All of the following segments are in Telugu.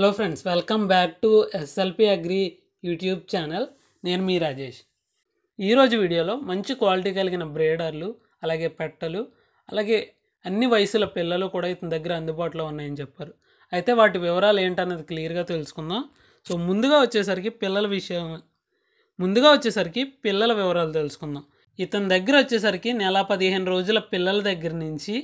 hello friends welcome back to SLP agri YouTube channel నేను మీ రాజేష్ ఈరోజు వీడియోలో మంచి క్వాలిటీ కలిగిన బ్రేడర్లు అలాగే పెట్టలు అలాగే అన్ని వయసుల పిల్లలు కూడా ఇతని దగ్గర అందుబాటులో ఉన్నాయని చెప్పారు అయితే వాటి వివరాలు ఏంటన్నది క్లియర్గా తెలుసుకుందాం సో ముందుగా వచ్చేసరికి పిల్లల విషయం ముందుగా వచ్చేసరికి పిల్లల వివరాలు తెలుసుకుందాం ఇతని దగ్గర వచ్చేసరికి నెల పదిహేను రోజుల పిల్లల దగ్గర నుంచి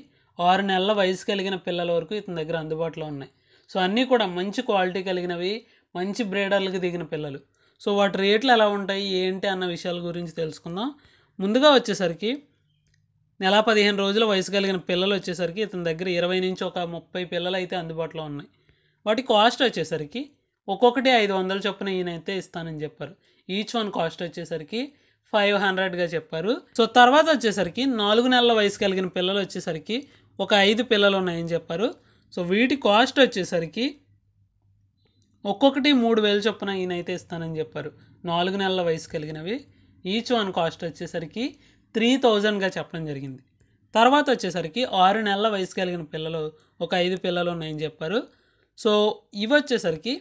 ఆరు నెలల వయసు కలిగిన పిల్లల వరకు ఇతని దగ్గర అందుబాటులో ఉన్నాయి సో అన్నీ కూడా మంచి క్వాలిటీ కలిగినవి మంచి బ్రీడర్లకు దిగిన పిల్లలు సో వాటి రేట్లు ఎలా ఉంటాయి ఏంటి అన్న విషయాల గురించి తెలుసుకుందాం ముందుగా వచ్చేసరికి నెల పదిహేను రోజుల వయసు కలిగిన పిల్లలు వచ్చేసరికి ఇతని దగ్గర ఇరవై నుంచి ఒక ముప్పై పిల్లలు అయితే అందుబాటులో ఉన్నాయి వాటి కాస్ట్ వచ్చేసరికి ఒక్కొక్కటి ఐదు వందల చొప్పున ఈయనైతే ఇస్తానని చెప్పారు ఈచ్ వన్ కాస్ట్ వచ్చేసరికి ఫైవ్ హండ్రెడ్గా చెప్పారు సో తర్వాత వచ్చేసరికి నాలుగు నెలల వయసు కలిగిన పిల్లలు వచ్చేసరికి ఒక ఐదు పిల్లలు ఉన్నాయని చెప్పారు సో వీటి కాస్ట్ వచ్చేసరికి ఒక్కొక్కటి మూడు వేలు చొప్పున ఈయనైతే ఇస్తానని చెప్పారు నాలుగు నెలల వయసు కలిగినవి ఈచ్ వన్ కాస్ట్ వచ్చేసరికి త్రీ థౌజండ్గా చెప్పడం జరిగింది తర్వాత వచ్చేసరికి ఆరు నెలల వయసు కలిగిన పిల్లలు ఒక ఐదు పిల్లలు ఉన్నాయని చెప్పారు సో ఇవి వచ్చేసరికి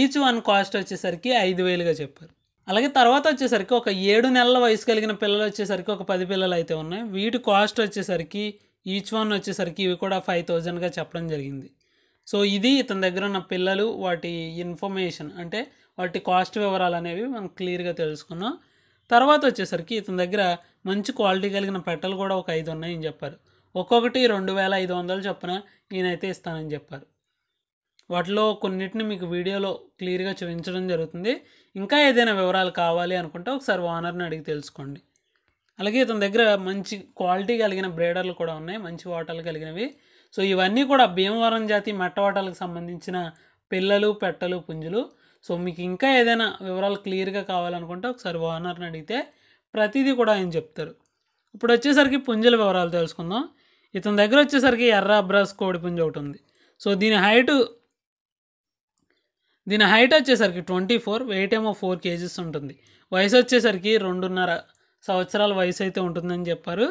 ఈచ్ వన్ కాస్ట్ వచ్చేసరికి ఐదు వేలుగా చెప్పారు అలాగే తర్వాత వచ్చేసరికి ఒక ఏడు నెలల వయసు కలిగిన పిల్లలు వచ్చేసరికి ఒక పది పిల్లలు అయితే ఉన్నాయి వీటి కాస్ట్ వచ్చేసరికి ఈచ్ వన్ వచ్చేసరికి ఇవి కూడా ఫైవ్ థౌజండ్గా చెప్పడం జరిగింది సో ఇది ఇతని దగ్గర ఉన్న పిల్లలు వాటి ఇన్ఫర్మేషన్ అంటే వాటి కాస్ట్ వివరాలు అనేవి మనం క్లియర్గా తెలుసుకున్నాం తర్వాత వచ్చేసరికి ఇతని దగ్గర మంచి క్వాలిటీ కలిగిన పెట్టలు కూడా ఒక ఐదు ఉన్నాయని చెప్పారు ఒక్కొక్కటి రెండు వేల ఐదు వందలు చొప్పున ఈయనైతే ఇస్తానని చెప్పారు వాటిలో కొన్నిటిని మీకు వీడియోలో క్లియర్గా చూపించడం జరుగుతుంది ఇంకా ఏదైనా వివరాలు కావాలి అనుకుంటే ఒకసారి ఓనర్ని అడిగి తెలుసుకోండి అలాగే ఇతని దగ్గర మంచి క్వాలిటీ కలిగిన బ్రేడర్లు కూడా ఉన్నాయి మంచి వాటర్లు కలిగినవి సో ఇవన్నీ కూడా భీమవరం జాతి మెట్ట మెట్టవాటాలకు సంబంధించిన పిల్లలు పెట్టలు పుంజులు సో మీకు ఇంకా ఏదైనా వివరాలు క్లియర్గా కావాలనుకుంటే ఒకసారి ఓనర్ని అడిగితే ప్రతిదీ కూడా ఆయన చెప్తారు ఇప్పుడు వచ్చేసరికి పుంజుల వివరాలు తెలుసుకుందాం ఇతని దగ్గర వచ్చేసరికి ఎర్ర అబ్రాస్ కోడి పుంజ ఒకటి ఉంది సో దీని హైట్ దీని హైట్ వచ్చేసరికి ట్వంటీ ఫోర్ వెయిట్ ఏమో ఫోర్ కేజీస్ ఉంటుంది వయసు వచ్చేసరికి రెండున్నర సంవత్సరాల వయసు అయితే ఉంటుందని చెప్పారు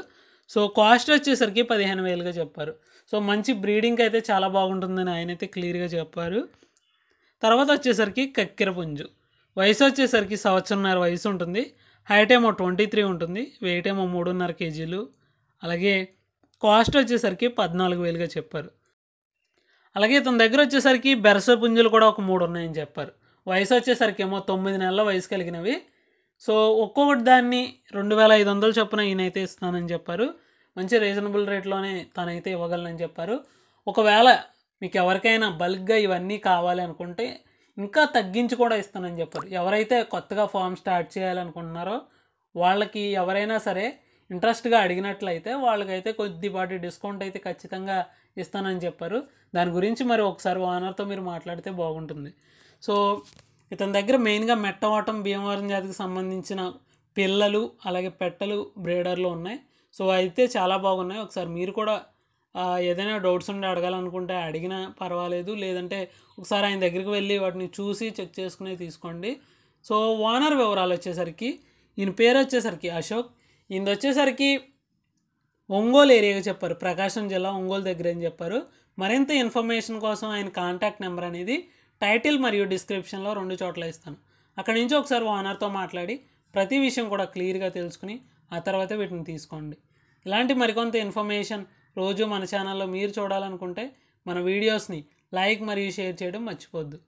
సో కాస్ట్ వచ్చేసరికి పదిహేను వేలుగా చెప్పారు సో మంచి బ్రీడింగ్ అయితే చాలా బాగుంటుందని ఆయన అయితే క్లియర్గా చెప్పారు తర్వాత వచ్చేసరికి కక్కెర పుంజు వయసు వచ్చేసరికి సంవత్సరంన్నర వయసు ఉంటుంది హైట్ ఏమో ట్వంటీ త్రీ ఉంటుంది వెయిట్ ఏమో మూడున్నర కేజీలు అలాగే కాస్ట్ వచ్చేసరికి పద్నాలుగు వేలుగా చెప్పారు అలాగే తన దగ్గర వచ్చేసరికి బెరస పుంజులు కూడా ఒక మూడు ఉన్నాయని చెప్పారు వయసు వచ్చేసరికి ఏమో తొమ్మిది నెలల వయసు కలిగినవి సో ఒక్కొక్కటి దాన్ని రెండు వేల ఐదు వందలు చొప్పున ఈయనైతే ఇస్తున్నానని చెప్పారు మంచి రీజనబుల్ రేట్లోనే తనైతే ఇవ్వగలనని చెప్పారు ఒకవేళ మీకు ఎవరికైనా బల్క్గా ఇవన్నీ కావాలి అనుకుంటే ఇంకా తగ్గించి కూడా ఇస్తానని చెప్పారు ఎవరైతే కొత్తగా ఫామ్ స్టార్ట్ చేయాలనుకుంటున్నారో వాళ్ళకి ఎవరైనా సరే ఇంట్రెస్ట్గా అడిగినట్లయితే వాళ్ళకైతే కొద్దిపాటి డిస్కౌంట్ అయితే ఖచ్చితంగా ఇస్తానని చెప్పారు దాని గురించి మరి ఒకసారి ఓనర్తో మీరు మాట్లాడితే బాగుంటుంది సో ఇతని దగ్గర మెయిన్గా మెట్టవాటం భీమవరం జాతికి సంబంధించిన పిల్లలు అలాగే పెట్టలు బ్రేడర్లు ఉన్నాయి సో అయితే చాలా బాగున్నాయి ఒకసారి మీరు కూడా ఏదైనా డౌట్స్ ఉండి అడగాలనుకుంటే అడిగినా పర్వాలేదు లేదంటే ఒకసారి ఆయన దగ్గరికి వెళ్ళి వాటిని చూసి చెక్ చేసుకుని తీసుకోండి సో ఓనర్ వివరాలు వచ్చేసరికి ఈయన పేరు వచ్చేసరికి అశోక్ ఈయన వచ్చేసరికి ఒంగోలు ఏరియాగా చెప్పారు ప్రకాశం జిల్లా ఒంగోలు దగ్గర అని చెప్పారు మరింత ఇన్ఫర్మేషన్ కోసం ఆయన కాంటాక్ట్ నెంబర్ అనేది టైటిల్ మరియు డిస్క్రిప్షన్లో రెండు చోట్ల ఇస్తాను అక్కడి నుంచి ఒకసారి ఓనర్తో మాట్లాడి ప్రతి విషయం కూడా క్లియర్గా తెలుసుకుని ఆ తర్వాత వీటిని తీసుకోండి ఇలాంటి మరికొంత ఇన్ఫర్మేషన్ రోజు మన ఛానల్లో మీరు చూడాలనుకుంటే మన వీడియోస్ని లైక్ మరియు షేర్ చేయడం మర్చిపోద్దు